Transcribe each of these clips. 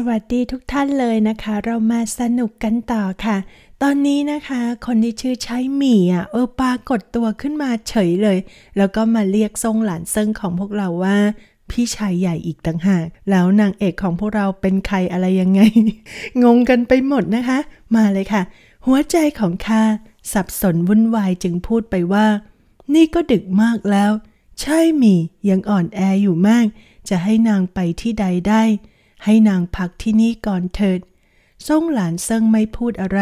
สวัสดีทุกท่านเลยนะคะ เรามาสนุกกันต่อค่ะ ตอนนี้นะคะ คนที่ชื่อใช้หมี่อ่ะ เออปากดตัวขึ้นมาเฉยเลย แล้วก็มาเรียกทรงหลานเซิงของพวกเราว่า พี่ชายใหญ่อีกต่างหากแล้วนางเอกของพวกเราเป็นใครอะไรยังไง งงกันไปหมดนะคะ มาเลยค่ะ หัวใจของข้าสับสนวุ่นวายจึงพูดไปว่า นี่ก็ดึกมากแล้ว ใช่หมี่ยังอ่อนแออยู่มาก จะให้นางไปที่ใดได้ให้นางพักที่นี่ก่อนเถิด ซ่งหลานเซิงไม่พูดอะไร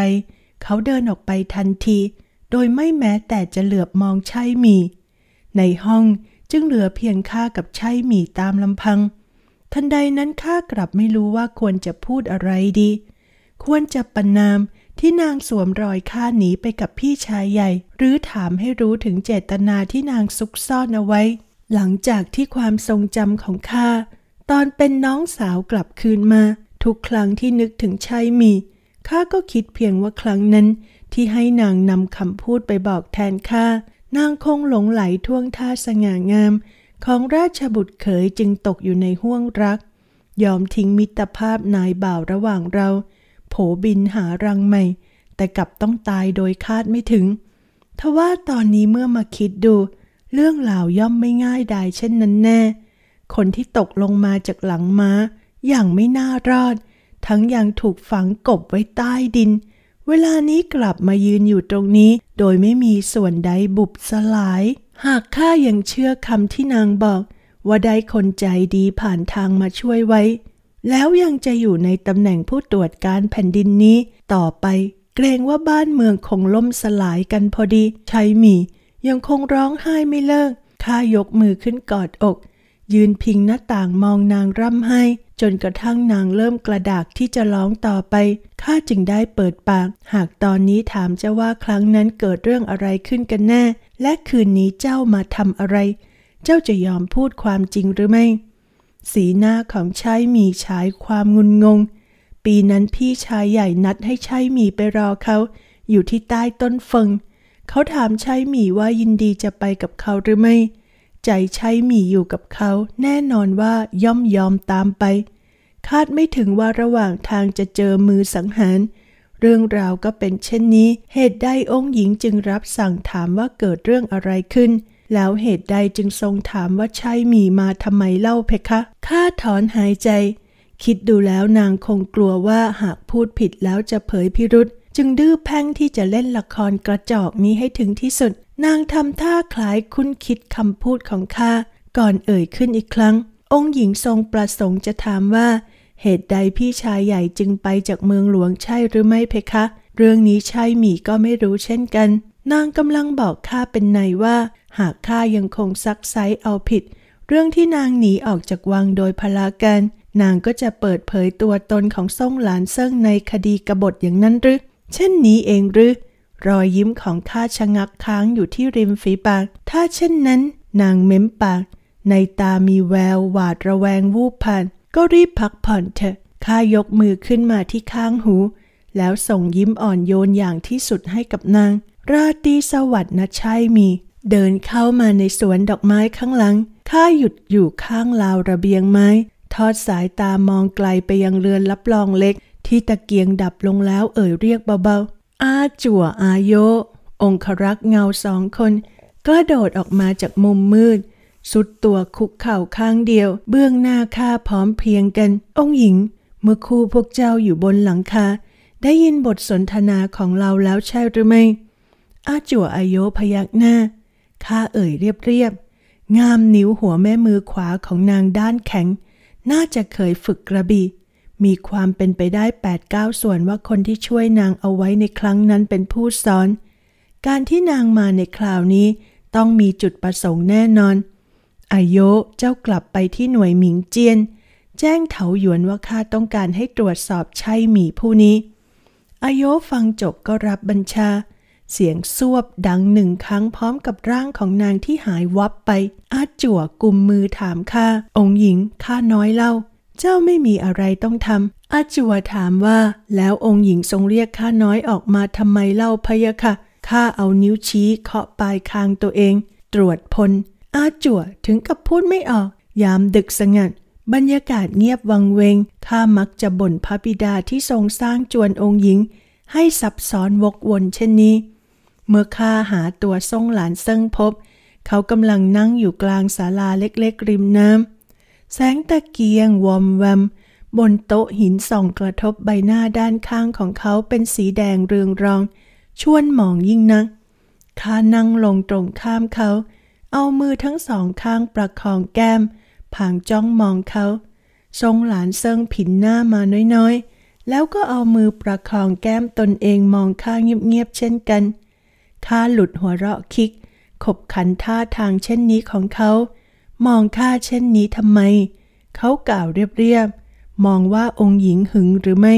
เขาเดินออกไปทันที โดยไม่แม้แต่จะเหลือบมองชายมี ในห้องจึงเหลือเพียงข้ากับชายมีตามลำพัง ทันใดนั้นข้ากลับไม่รู้ว่าควรจะพูดอะไรดี ควรจะปนาม ที่นางสวมรอยข้าหนีไปกับพี่ชายใหญ่ หรือถามให้รู้ถึงเจตนาที่นางซุกซ่อนเอาไว้ หลังจากที่ความทรงจำของข้าตอนเป็นน้องสาวกลับคืนมา ทุกครั้งที่นึกถึงชายมีข้าก็คิดเพียงว่าครั้งนั้นที่ให้นางนำคำพูดไปบอกแทนข้านางคงหลงไหลท่วงท่าสง่างามของราชบุตรเขยจึงตกอยู่ในห่วงรัก ยอมทิ้งมิตรภาพนายบ่าวระหว่างเรา โผบินหารังใหม่แต่กลับต้องตายโดยคาดไม่ถึงทว่าตอนนี้เมื่อมาคิดดู เรื่องเล่าย่อมไม่ง่ายดายเช่นนั้นแน่คนที่ตกลงมาจากหลังม้าอย่างไม่น่ารอด ทั้งยังถูกฝังกบไว้ใต้ดิน เวลานี้กลับมายืนอยู่ตรงนี้ โดยไม่มีส่วนใดบุบสลาย หากข้ายังเชื่อคำที่นางบอก ว่าได้คนใจดีผ่านทางมาช่วยไว้ แล้วยังจะอยู่ในตำแหน่งผู้ตรวจการแผ่นดินนี้ต่อไป เกรงว่าบ้านเมืองคงล่มสลายกันพอดีชัยมียังคงร้องไห้ไม่เลิกข้ายกมือขึ้นกอดอกยืนพิงหน้าต่างมองนางร่ำไห้ จนกระทั่งนางเริ่มกระดากที่จะร้องต่อไปข้าจึงได้เปิดปาก หากตอนนี้ถามเจ้าว่าครั้งนั้นเกิดเรื่องอะไรขึ้นกันแน่ และคืนนี้เจ้ามาทำอะไร เจ้าจะยอมพูดความจริงหรือไม่ สีหน้าของชายมีฉายความงุนงง ปีนั้นพี่ชายใหญ่นัดให้ชายมีไปรอเขา อยู่ที่ใต้ต้นเฟิงเขาถามชายมีว่ายินดีจะไปกับเขาหรือไม่ใจใช้มีอยู่กับเขาแน่นอนว่าย่อมยอมตามไป คาดไม่ถึงว่าระหว่างทางจะเจอมือสังหาร เรื่องราวก็เป็นเช่นนี้ เหตุใดองค์หญิงจึงรับสั่งถามว่าเกิดเรื่องอะไรขึ้น แล้วเหตุใดจึงทรงถามว่าใช่มีมาทำไมเล่าเพคะข้าถอนหายใจ คิดดูแล้วนางคงกลัวว่าหากพูดผิดแล้วจะเผยพิรุษจึงดื้อแพ่งที่จะเล่นละครกระจอกนี้ให้ถึงที่สุดนางทำท่าคล้ายคุ้นคิดคำพูดของข้าก่อนเอ่ยขึ้นอีกครั้ง องค์หญิงทรงประสงค์จะถามว่า เหตุใดพี่ชายใหญ่จึงไปจากเมืองหลวงใช่หรือไม่เพคะ เรื่องนี้ใช่หมีก็ไม่รู้เช่นกัน นางกำลังบอกข้าเป็นในว่า หากข้ายังคงซักไซเอาผิด เรื่องที่นางหนีออกจากวังโดยพลาการนางก็จะเปิดเผยตัวตนของส่งหลานเซิ่งในคดีกบฏอย่างนั้นหรือเช่นนี้เองหรือรอยยิ้มของข้าชะงักค้างอยู่ที่ริมฝีปาก ถ้าเช่นนั้นนางเม้มปาก ในตามีแววหวาดระแวงวูบผ่าน ก็รีบพักผ่อนเถอะ ข้ายกมือขึ้นมาที่ข้างหู แล้วส่งยิ้มอ่อนโยนอย่างที่สุดให้กับนาง ราตรีสวัสดิ์นะชัยมี เดินเข้ามาในสวนดอกไม้ข้างหลัง ข้าหยุดอยู่ข้างราวระเบียงไม้ ทอดสายตามองไกลไปยังเรือนรับรองเล็กที่ตะเกียงดับลงแล้วเอ่ยเรียกเบาอาจั่วอาโยองครักษ์เงาสองคน ก็โดดออกมาจากมุมมืด สุดตัวคุกเข่าข้างเดียว เบื้องหน้าข้าพร้อมเพียงกันองหญิงเมื่อคู่พวกเจ้าอยู่บนหลังคาได้ยินบทสนทนาของเราแล้วใช่หรือไม่ อาจั่วอาโยพยักหน้าข้าเอ่ยเรียบๆงามนิ้วหัวแม่มือขวาของนางด้านแข็ง น่าจะเคยฝึกกระบี่มีความเป็นไปได้8ปดเก้าส่วนว่าคนที่ช่วยนางเอาไว้ในครั้งนั้นเป็นผู้ซ้อน การที่นางมาในคราวนี้ ต้องมีจุดประสงค์แน่นอนอาโยเจ้ากลับไปที่หน่วยหมิงเจียน แจ้งเถาหยวนว่าข้าต้องการให้ตรวจสอบใช่หมีผู้นี้อาโยฟังจบก็รับบัญชา เสียงซวบดังหนึ่งครั้งพร้อมกับร่างของนางที่หายวับไป อาจั่วกุมมือถามข้าองค์หญิงข้าน้อยเล่าเจ้าไม่มีอะไรต้องทำอาจัวถามว่า แล้วองค์หญิงทรงเรียกข้าน้อยออกมาทำไมเล่าพยะค่ะข้าเอานิ้วชี้เคาะปลายคางตัวเอง ตรวจพลอาจัวถึงกับพูดไม่ออก ยามดึกสงัดบรรยากาศเงียบวังเวงข้ามักจะบ่นพระบิดาที่ทรงสร้างจวนองค์หญิง ให้ซับซ้อนวกวนเช่นนี้ เมื่อข้าหาตัวทรงหลานเซิงพบเขากำลังนั่งอยู่กลางศาลาเล็กๆริมน้ำแสงตะเกียงวอมแวมบนโต๊ะหินส่องกระทบใบหน้าด้านข้างของเขาเป็นสีแดงเรืองรองชวนมองยิ่งนักขานั่งลงตรงข้ามเขา เอามือทั้งสองข้างประคองแก้มผางจ้องมองเขา ทรงหลานเซิงผินหน้ามาน้อยๆ แล้วก็เอามือประคองแก้มตนเองมองข้างเงียบๆเช่นกันข้าหลุดหัวเราะคิก ขบขันท่าทางเช่นนี้ของเขามองข้าเช่นนี้ทำไม เขากล่าวเรียบๆ มองว่าองค์หญิงหึงหรือไม่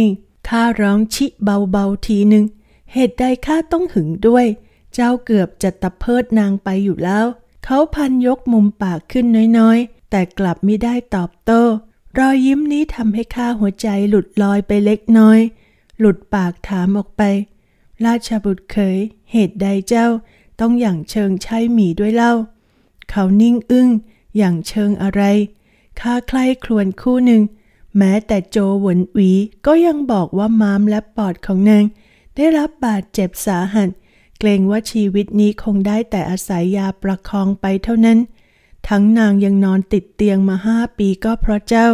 ข้าร้องชิเบาๆทีหนึ่ง เหตุใดข้าต้องหึงด้วย เจ้าเกือบจะตะเพิดนางไปอยู่แล้ว เขาพันยกมุมปากขึ้นน้อยๆ แต่กลับไม่ได้ตอบโต้ รอยยิ้มนี้ทำให้ข้าหัวใจหลุดลอยไปเล็กน้อย หลุดปากถามออกไป ราชบุตรเคยเหตุใดเจ้าต้องอย่างเชิงใช้หมีด้วยเล่า เขานิ่งอึง้งอย่างเชิงอะไร ข้าใคร่ครวญคู่หนึ่ง แม้แต่โจหวนหวีก็ยังบอกว่าม้ามและปอดของนางได้รับบาดเจ็บสาหัส เกรงว่าชีวิตนี้คงได้แต่อาศัยยาประคองไปเท่านั้น ทั้งนางยังนอนติดเตียงมาห้าปีก็เพราะเจ้า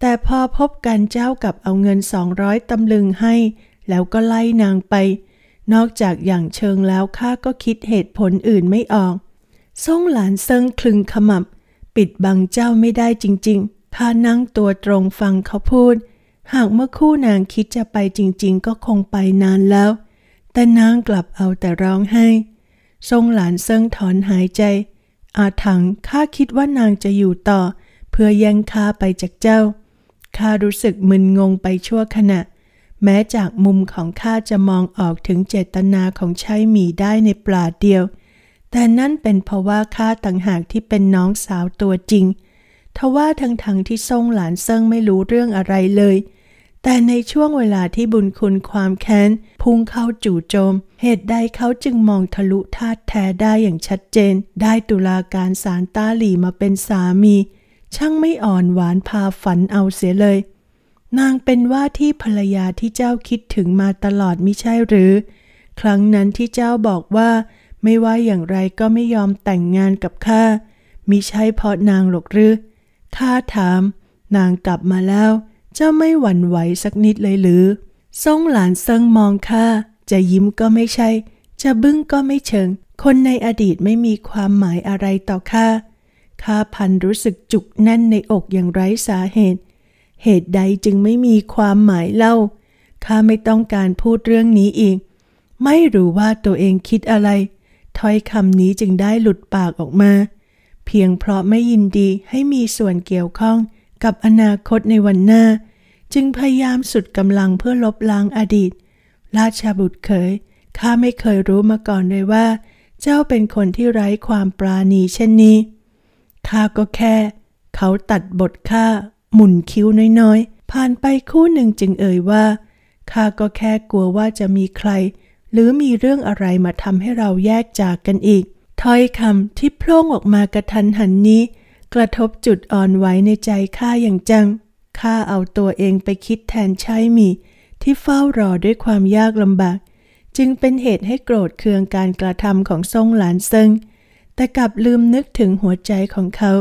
แต่พอพบกันเจ้ากับเอาเงินสองร้อยตำลึงให้ แล้วก็ไล่นางไป นอกจากอย่างเชิงแล้วข้าก็คิดเหตุผลอื่นไม่ออกส่งหลานเซิงคลึงขมับปิดบังเจ้าไม่ได้จริงๆถ้านั่งตัวตรงฟังเขาพูด หากเมื่อคู่นางคิดจะไปจริงๆ ก็คงไปนานแล้ว แต่นางกลับเอาแต่ร้องไห้ ทรงหลานเซิงถอนหายใจ อาถังข้าคิดว่านางจะอยู่ต่อ เพื่อยังข้าไปจากเจ้า ข้ารู้สึกมึนงงไปชั่วขณะ แม้จากมุมของข้าจะมองออกถึงเจตนาของชายหมีได้ในปลาเดียวแต่นั่นเป็นเพราะว่าข้าต่างหากที่เป็นน้องสาวตัวจริงทว่าทั้งๆทที่ทรงหลานเซิงไม่รู้เรื่องอะไรเลย แต่ในช่วงเวลาที่บุญคุณความแค้นพุ่งเข้าจู่โจม เหตุใดเขาจึงมองทะลุธาตุแท้ได้อย่างชัดเจน ได้ตุลาการสารต้าหลี่มาเป็นสามี ช่างไม่อ่อนหวานพาฝันเอาเสียเลย นางเป็นว่าที่ภรรยาที่เจ้าคิดถึงมาตลอดมิใช่หรือ ครั้งนั้นที่เจ้าบอกว่าไม่ว่าอย่างไรก็ไม่ยอมแต่งงานกับข้า มิใช่เพราะนางหรอกหรือข้าถาม นางกลับมาแล้ว จะไม่หวั่นไหวสักนิดเลยหรือซ่งหลานซึ่งมองข้า จะยิ้มก็ไม่ใช่ จะบึ้งก็ไม่เชิง คนในอดีตไม่มีความหมายอะไรต่อข้า ข้าพันรู้สึกจุกแน่นในอกอย่างไร้สาเหตุ เหตุใดจึงไม่มีความหมายเล่า ข้าไม่ต้องการพูดเรื่องนี้อีก ไม่รู้ว่าตัวเองคิดอะไรถ้อยคำนี้จึงได้หลุดปากออกมา เพียงเพราะไม่ยินดีให้มีส่วนเกี่ยวข้องกับอนาคตในวันหน้า จึงพยายามสุดกำลังเพื่อลบล้างอดีต ราชาบุตรเคยข้าไม่เคยรู้มาก่อนเลยว่า เจ้าเป็นคนที่ไร้ความปราณีเช่นนี้ข้าก็แค่ เขาตัดบทข้าหมุนคิ้วน้อยๆ ผ่านไปคู่หนึ่งจึงเอ่ยว่าข้าก็แค่กลัวว่าจะมีใครหรือมีเรื่องอะไรมาทำให้เราแยกจากกันอีกถ้อยคำที่พล่งออกมากระทันหันนี้ กระทบจุดอ่อนไหวในใจข้าอย่างจัง ข้าเอาตัวเองไปคิดแทนใช้มีที่เฝ้ารอด้วยความยากลำบาก จึงเป็นเหตุให้โกรธเคืองการกระทำของทรงหลานซึ่งแต่กลับลืมนึกถึงหัวใจของเขา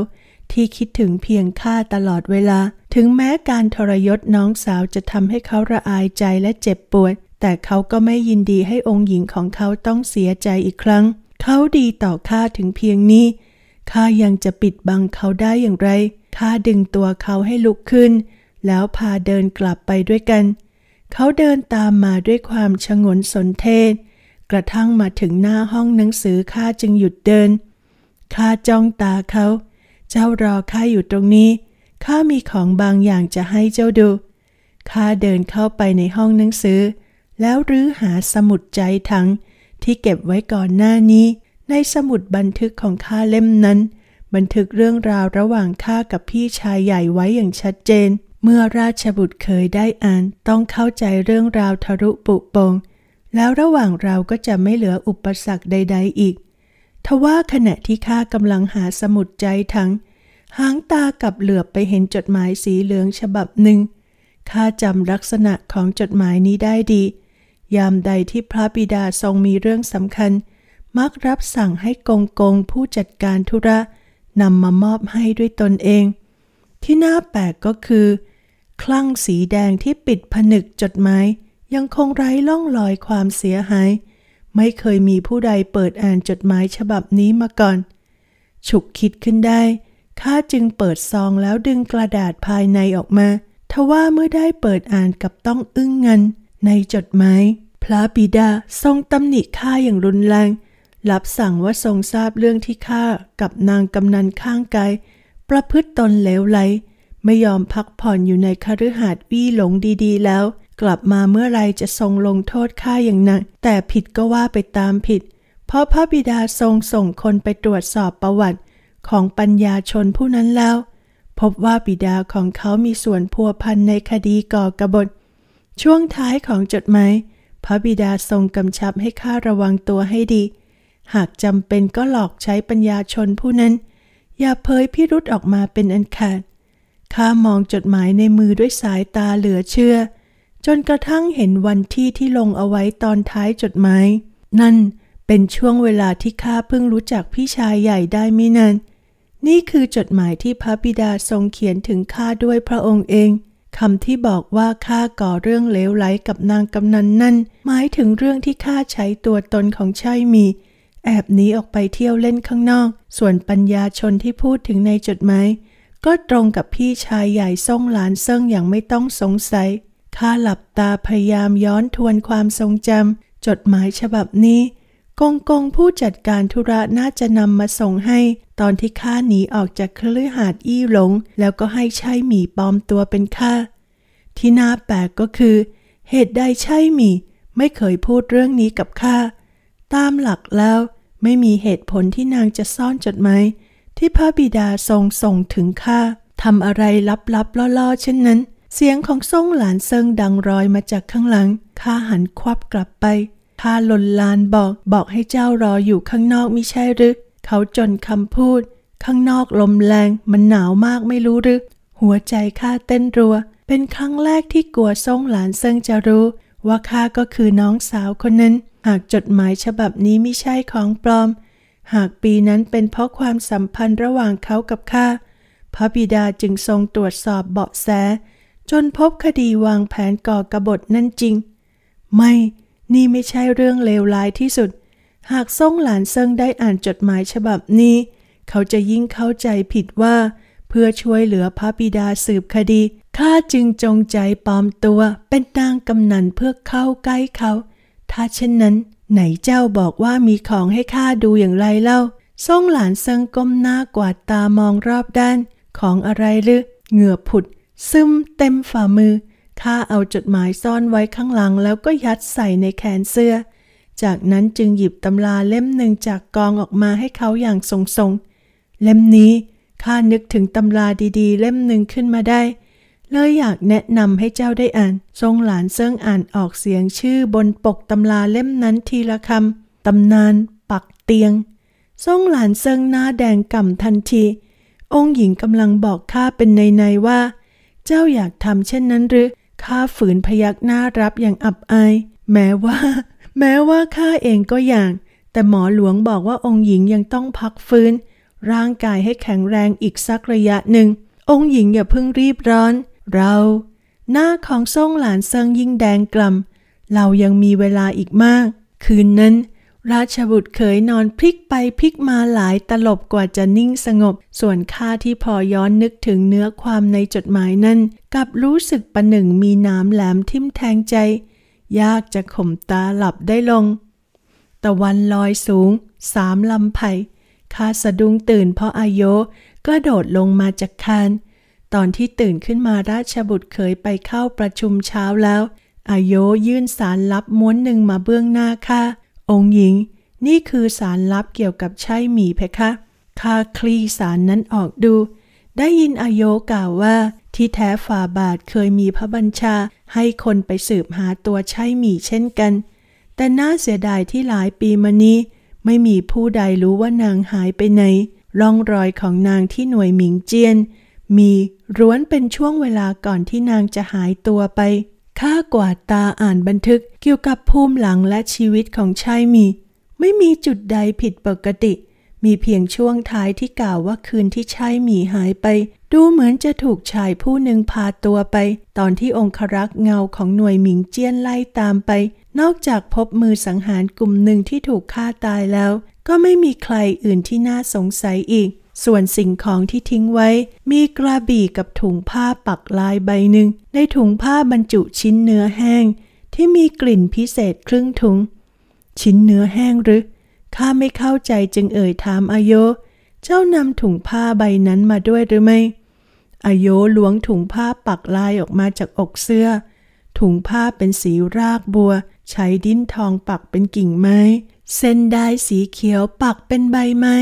ที่คิดถึงเพียงข้าตลอดเวลา ถึงแม้การทรยศน้องสาวจะทำให้เขาระอายใจและเจ็บปวดแต่เขาก็ไม่ยินดีให้องค์หญิงของเขาต้องเสียใจอีกครั้ง เขาดีต่อข้าถึงเพียงนี้ ข้ายังจะปิดบังเขาได้อย่างไรข้าดึงตัวเขาให้ลุกขึ้น แล้วพาเดินกลับไปด้วยกัน เขาเดินตามมาด้วยความชงนสนเทศ กระทั่งมาถึงหน้าห้องหนังสือข้าจึงหยุดเดิน ข้าจ้องตาเขา เจ้ารอข้าอยู่ตรงนี้ ข้ามีของบางอย่างจะให้เจ้าดู ข้าเดินเข้าไปในห้องหนังสือแล้วรื้อหาสมุดใจทั้ง ที่เก็บไว้ก่อนหน้านี้ ในสมุดบันทึกของข้าเล่มนั้น บันทึกเรื่องราวระหว่างข้ากับพี่ชายใหญ่ไว้อย่างชัดเจน เมื่อราชบุตรเคยได้อ่านต้องเข้าใจเรื่องราวทะลุปุโปงแล้วระหว่างเราก็จะไม่เหลืออุปสรรคใดๆอีกทว่าขณะที่ข้ากำลังหาสมุดใจทั้งหางตากับเหลือบไปเห็นจดหมายสีเหลืองฉบับหนึ่งข้าจำลักษณะของจดหมายนี้ได้ดียามใดที่พระบิดาทรงมีเรื่องสำคัญ มักรับสั่งให้กงกงผู้จัดการธุระนำมามอบให้ด้วยตนเอง ที่น่าแปลกก็คือ คลั่งสีแดงที่ปิดผนึกจดหมายยังคงไร้ล่องลอยความเสียหาย ไม่เคยมีผู้ใดเปิดอ่านจดหมายฉบับนี้มาก่อน ฉุกคิดขึ้นได้ข้าจึงเปิดซองแล้วดึงกระดาษภายในออกมา ทว่าเมื่อได้เปิดอ่านกับต้องอึ้งงันในจดหมายพระบิดาทรงตำหนิข้าอย่างรุนแรง รับสั่งว่าทรงทราบเรื่องที่ข้ากับนางกำนันข้างกายประพฤติตนเลวไหลไม่ยอมพักผ่อนอยู่ในคฤหาสน์วี่หลงดีๆ แล้ว กลับมาเมื่อไรจะทรงลงโทษข้าอย่างหนักแต่ผิดก็ว่าไปตามผิด เพราะพระบิดาทรงส่งคนไปตรวจสอบประวัติของปัญญาชนผู้นั้นแล้ว พบว่าบิดาของเขามีส่วนพัวพันในคดีก่อกระบฏช่วงท้ายของจดหมาย พระบิดาทรงกำชับให้ข้าระวังตัวให้ดี หากจำเป็นก็หลอกใช้ปัญญาชนผู้นั้น อย่าเผยพิรุธออกมาเป็นอันขาดข้ามองจดหมายในมือด้วยสายตาเหลือเชื่อ จนกระทั่งเห็นวันที่ที่ลงเอาไว้ตอนท้ายจดหมาย นั่นเป็นช่วงเวลาที่ข้าเพิ่งรู้จักพี่ชายใหญ่ได้ไม่นานนี่คือจดหมายที่พระบิดาทรงเขียนถึงข้าด้วยพระองค์เองคำที่บอกว่าข้าก่อเรื่องเลวไหลกับนางกำนันนั่น หมายถึงเรื่องที่ข้าใช้ตัวตนของชัยมี แอบหนีออกไปเที่ยวเล่นข้างนอก ส่วนปัญญาชนที่พูดถึงในจดหมายก็ตรงกับพี่ชายใหญ่ส่งหลานเซิ่งอย่างไม่ต้องสงสัยข้าหลับตาพยายามย้อนทวนความทรงจำจดหมายฉบับนี้กงกงผู้จัดการธุระน่าจะนำมาส่งให้ ตอนที่ข้าหนีออกจากเครือหาดอี้หลงแล้วก็ให้ใช่หมีปลอมตัวเป็นข้า ที่น่าแปลกก็คือ เหตุใดใช่หมี ไม่เคยพูดเรื่องนี้กับข้า ตามหลักแล้วไม่มีเหตุผลที่นางจะซ่อนจดหมายที่พระบิดาทรงส่งถึงข้าทำอะไรลับๆล่อๆเช่นนั้น เสียงของส่งหลานเซิงดังรอยมาจากข้างหลังข้าหันควับกลับไปข้าลนลานบอกบอกให้เจ้ารออยู่ข้างนอกมิใช่หรือเขาจนคำพูด ข้างนอกลมแรงมันหนาวมากไม่รู้หรือหัวใจข้าเต้นรัว เป็นครั้งแรกที่กลัวซ่งหลานเซิงจะรู้ ว่าข้าก็คือน้องสาวคนนั้น หากจดหมายฉบับนี้ไม่ใช่ของปลอม หากปีนั้นเป็นเพราะความสัมพันธ์ระหว่างเขากับข้าพระบิดาจึงทรงตรวจสอบเบาะแสจนพบคดีวางแผนก่อกระบฏนั่นจริง ไม่นี่ไม่ใช่เรื่องเลวร้ายที่สุด หากซ่งหลานเซิงได้อ่านจดหมายฉบับนี้ เขาจะยิ่งเข้าใจผิดว่า เพื่อช่วยเหลือพระบิดาสืบคดี ข้าจึงจงใจปลอมตัว เป็นนางกำนันเพื่อเข้าใกล้เขา ถ้าเช่นนั้น ไหนเจ้าบอกว่ามีของให้ข้าดูอย่างไรเล่าซ่งหลานเซิงก้มหน้ากวาดตามองรอบด้าน ของอะไรหรือเหงื่อผุด ซึมเต็มฝ่ามือข้าเอาจดหมายซ่อนไว้ข้างหลังแล้วก็ยัดใส่ในแขนเสื้อ จากนั้นจึงหยิบตำราเล่มหนึ่งจากกองออกมาให้เขาอย่างทรงเล่มนี้ข้านึกถึงตำราดีๆเล่มหนึ่งขึ้นมาได้ เลยอยากแนะนำให้เจ้าได้อ่าน ทรงหลานเซิงอ่านออกเสียงชื่อบนปกตำราเล่มนั้นทีละคำตำนาน ปักเตียง ทรงหลานเซิงหน้าแดงก่ำทันที องค์หญิงกำลังบอกข้าเป็นในๆว่า เจ้าอยากทำเช่นนั้นหรือข้าฝืนพยักหน้ารับอย่างอับอายแม้ว่า แม้ว่าข้าเองก็อย่าง แต่หมอหลวงบอกว่าองค์หญิงยังต้องพักฟื้น ร่างกายให้แข็งแรงอีกสักระยะหนึ่ง องค์หญิงอย่าเพิ่งรีบร้อน เรา หน้าของส่งหลานเซิงยิ่งแดงกล่ำเรายังมีเวลาอีกมาก คืนนั้นราชบุตรเขยนอนพลิกไปพลิกมาหลายตลบกว่าจะนิ่งสงบส่วนข้าที่พอย้อนนึกถึงเนื้อความในจดหมายนั้นกับรู้สึกประหนึ่งมีน้ำแหลมทิ่มแทงใจ ยากจะข่มตาหลับได้ลง ตะวันลอยสูง สามลำไผ่ข้าสะดุ้งตื่นเพราะอายุก็โดดลงมาจากคานตอนที่ตื่นขึ้นมาราชบุตรเคยไปเข้าประชุมเช้าแล้ว อายุยื่นสารลับม้วนหนึ่งมาเบื้องหน้าข้าองค์หญิง นี่คือสารลับเกี่ยวกับใชยหมีเพคะข้าคลีสารนั้นออกดู ได้ยินอโยกล่าวว่าที่แท้ฝ่าบาทเคยมีพระบัญชาให้คนไปสืบหาตัวใชยหมีเช่นกัน แต่น่าเสียดายที่หลายปีมานี้ไม่มีผู้ใดรู้ว่านางหายไปไหน ร่องรอยของนางที่หน่วยหมิงเจียนมีร้วนเป็นช่วงเวลาก่อนที่นางจะหายตัวไปข้ากว่าตาอ่านบันทึกเกี่ยวกับภูมิหลังและชีวิตของชายมี ไม่มีจุดใดผิดปกติ มีเพียงช่วงท้ายที่กล่าวว่าคืนที่ชายมีหายไป ดูเหมือนจะถูกชายผู้หนึ่งพาตัวไป ตอนที่องครักษ์เงาของหน่วยหมิงเจี้ยนไล่ตามไป นอกจากพบมือสังหารกลุ่มหนึ่งที่ถูกฆ่าตายแล้ว ก็ไม่มีใครอื่นที่น่าสงสัยอีกส่วนสิ่งของที่ทิ้งไว้มีกระบี่กับถุงผ้าปักลายใบหนึ่ง ในถุงผ้าบรรจุชิ้นเนื้อแห้ง ที่มีกลิ่นพิเศษครึ่งถุง ชิ้นเนื้อแห้งหรือข้าไม่เข้าใจจึงเอ่ยถามอโยเจ้านำถุงผ้าใบนั้นมาด้วยหรือไม่ อโยล้วงถุงผ้าปักลายออกมาจากอกเสื้อ ถุงผ้าเป็นสีรากบัว ใช้ดิ้นทองปักเป็นกิ่งไม้เส้นได้สีเขียวปักเป็นใบไม้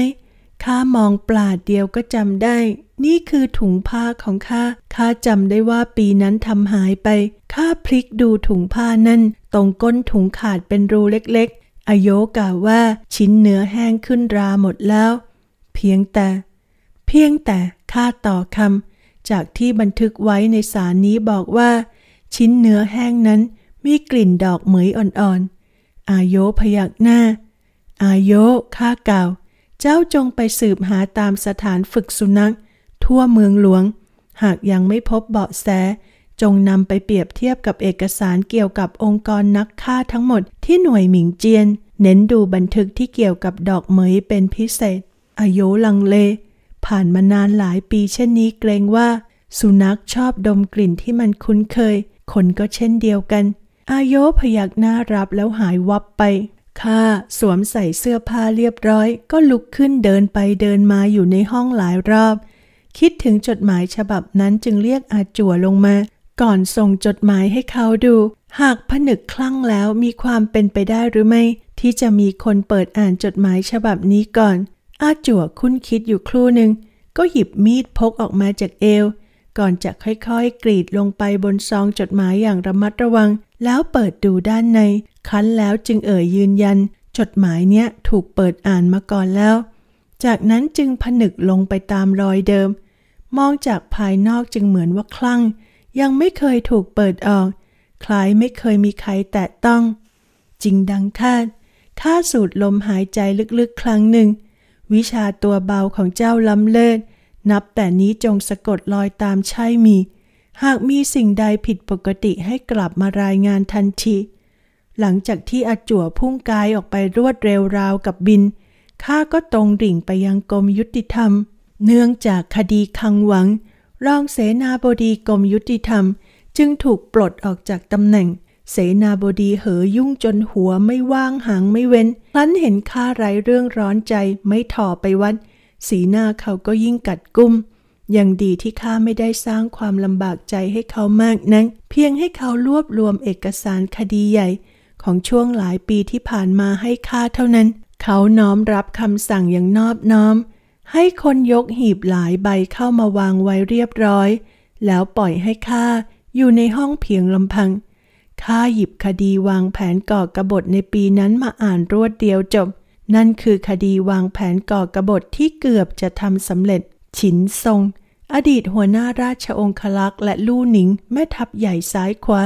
ข้ามองปลาดเดียวก็จำได้ นี่คือถุงผ้าของข้า ข้าจำได้ว่าปีนั้นทำหายไป ข้าพลิกดูถุงผ้านั่นตรงก้นถุงขาดเป็นรูเล็กๆ อโยกล่าวว่าชิ้นเนื้อแห้งขึ้นราหมดแล้ว เพียงแต่ เพียงแต่ ข้าต่อคำจากที่บันทึกไว้ในสารนี้บอกว่า ชิ้นเนื้อแห้งนั้น มีกลิ่นดอกเหมยอ่อนๆออายโยพยักหน้าอายโยข้ากล่าวเจ้าจงไปสืบหาตามสถานฝึกสุนัข ทั่วเมืองหลวง หากยังไม่พบเบาะแสจงนำไปเปรียบเทียบกับเอกสารเกี่ยวกับองค์กรนักฆ่าทั้งหมดที่หน่วยหมิงเจียน เน้นดูบันทึกที่เกี่ยวกับดอกเหมยเป็นพิเศษอายุลังเล ผ่านมานานหลายปีเช่นนี้เกรงว่า สุนัขชอบดมกลิ่นที่มันคุ้นเคย คนก็เช่นเดียวกันอาโยพยักหน้ารับแล้วหายวับไปข้าสวมใส่เสื้อผ้าเรียบร้อย ก็ลุกขึ้นเดินไปเดินมาอยู่ในห้องหลายรอบ คิดถึงจดหมายฉบับนั้นจึงเรียกอาจั่วลงมา ก่อนส่งจดหมายให้เขาดู หากผนึกคลั่งแล้วมีความเป็นไปได้หรือไม่ ที่จะมีคนเปิดอ่านจดหมายฉบับนี้ก่อน อาจั่วคุ้นคิดอยู่ครู่หนึ่งก็หยิบมีดพกออกมาจากเอว ก่อนจะค่อยๆ กรีดลงไปบนซองจดหมายอย่างระมัดระวัง แล้วเปิดดูด้านในคั้นแล้วจึงเอ่ยยืนยันจดหมายเนี้ยถูกเปิดอ่านมาก่อนแล้ว จากนั้นจึงผนึกลงไปตามรอยเดิม มองจากภายนอกจึงเหมือนว่าคลั่ง ยังไม่เคยถูกเปิดออก คล้ายไม่เคยมีใครแตะต้อง จริงดังคาดข้าสูดลมหายใจลึกๆ ครั้งหนึ่ง วิชาตัวเบาของเจ้าล้ำเลิศนับแต่นี้จงสะกดรอยตามใช่มี หากมีสิ่งใดผิดปกติให้กลับมารายงานทันทีหลังจากที่อาจั่วพุ่งกายออกไปรวดเร็วราวกับบิน ข้าก็ตรงดิ่งไปยังกรมยุติธรรม เนื่องจากคดีคังหวัง รองเสนาบดีกรมยุติธรรมจึงถูกปลดออกจากตำแหน่ง เสนาบดีเหอยุ่งจนหัวไม่ว่างหางไม่เว้นครั้นเห็นข้าไร้เรื่องร้อนใจไม่ถ่อไปวัดสีหน้าเขาก็ยิ่งกัดกุ้มยังดีที่ข้าไม่ได้สร้างความลำบากใจให้เขามากนักเพียงให้เขารวบรวมเอกสารคดีใหญ่ของช่วงหลายปีที่ผ่านมาให้ข้าเท่านั้น เขาน้อมรับคำสั่งอย่างนอบน้อม ให้คนยกหีบหลายใบเข้ามาวางไว้เรียบร้อย แล้วปล่อยให้ข้าอยู่ในห้องเพียงลำพัง ข้าหยิบคดีวางแผนก่อกระบฏในปีนั้นมาอ่านรวดเดียวจบ นั่นคือคดีวางแผนก่อกระบฏที่เกือบจะทำสำเร็จ ฉินทรงอดีตหัวหน้าราชองคลักษ์และลู่หนิงแม่ทัพใหญ่ซ้ายขวา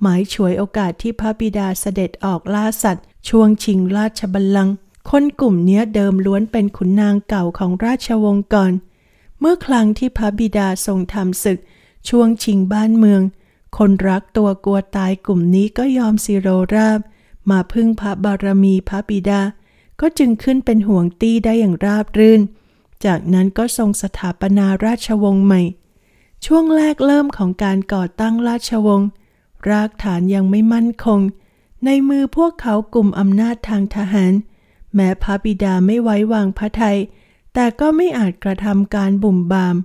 หมายฉวยโอกาสที่พระบิดาเสด็จออกล่าสัตว์ ช่วงชิงราชบัลลังก์ คนกลุ่มเนี้ยเดิมล้วนเป็นขุนนางเก่าของราชวงศ์ก่อน เมื่อครั้งที่พระบิดาทรงทำศึก ช่วงชิงบ้านเมือง คนรักตัวกลัวตายกลุ่มนี้ก็ยอมสิโรราบมาพึ่งพระบารมีพระบิดา ก็จึงขึ้นเป็นห่วงตี้ได้อย่างราบรื่น จากนั้นก็ทรงสถาปนาราชวงศ์ใหม่ ช่วงแรกเริ่มของการก่อตั้งราชวงศ์รากฐานยังไม่มั่นคง ในมือพวกเขากลุ่มอำนาจทางทหารแม้พระบิดาไม่ไว้วางพระทัยแต่ก็ไม่อาจกระทำการบุ่มบาม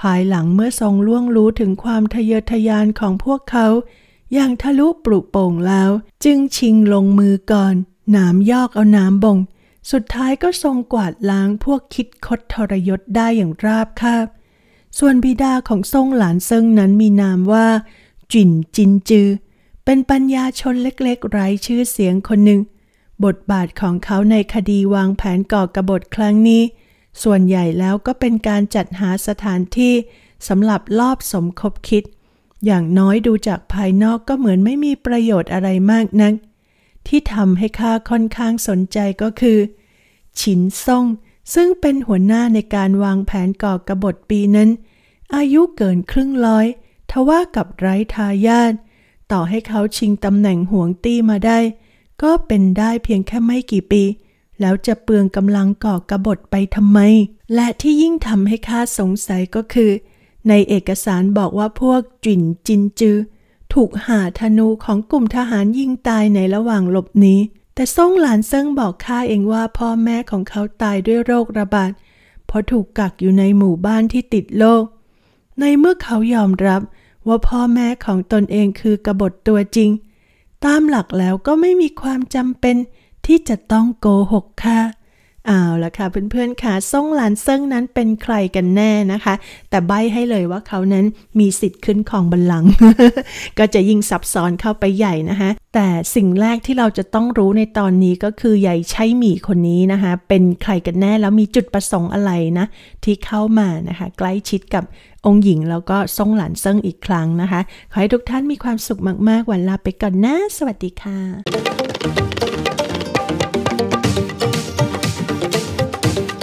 ภายหลังเมื่อทรงล่วงรู้ถึงความทะเยอทะยานของพวกเขา อย่างทะลุปลุกโป่งแล้ว จึงชิงลงมือก่อนหนามยอกเอาน้ำบ่ง สุดท้ายก็ทรงกวาดล้างพวกคิดคดทรยศได้อย่างราบคาบส่วนบิดาของทรงหลานเซิงนั้นมีนามว่าจินจินจือ เป็นปัญญาชนเล็กๆ ไร้ชื่อเสียงคนหนึ่ง บทบาทของเขาในคดีวางแผนก่อกรบฏครั้งนี้ ส่วนใหญ่แล้วก็เป็นการจัดหาสถานที่สำหรับลอบสมคบคิด อย่างน้อยดูจากภายนอกก็เหมือนไม่มีประโยชน์อะไรมากนักที่ทำให้ข้าค่อนข้างสนใจก็คือฉินซ่งซึ่งเป็นหัวหน้าในการวางแผนก่อกระบฏปีนั้น อายุเกินครึ่งร้อยทว่ากับไร้ทายาทต่อให้เขาชิงตำแหน่งห่วงตี้มาได้ ก็เป็นได้เพียงแค่ไม่กี่ปี แล้วจะเปลืองกำลังก่อกระบฏไปทำไม และที่ยิ่งทำให้ข้าสงสัยก็คือ ในเอกสารบอกว่าพวกจิ่นจินจือถูกหาธนูของกลุ่มทหารยิงตายในระหว่างหลบหนีแต่ซ่งหลานเซิงบอกข้าเองว่าพ่อแม่ของเขาตายด้วยโรคระบาด เพราะถูกกักอยู่ในหมู่บ้านที่ติดโรคในเมื่อเขายอมรับว่าพ่อแม่ของตนเองคือกบฏตัวจริง ตามหลักแล้วก็ไม่มีความจำเป็นที่จะต้องโกหกค่ะเอาละค่ะเพื่อนๆค่ะซ่งหลานเซิ่งนั้นเป็นใครกันแน่นะคะ แต่ใบให้เลยว่าเขานั้นมีสิทธิ์ขึ้นของบัลลังก์ก็จะยิ่งซับซ้อนเข้าไปใหญ่นะคะแต่สิ่งแรกที่เราจะต้องรู้ในตอนนี้ก็คือใหญ่ใช้หมี่คนนี้นะคะ เป็นใครกันแน่แล้วมีจุดประสงค์อะไรนะที่เข้ามานะคะใกล้ชิดกับองค์หญิงแล้วก็ซ่งหลานเซิ่งอีกครั้งนะคะ ขอให้ทุกท่านมีความสุขมากๆวันลาไปก่อนนะสวัสดีค่ะ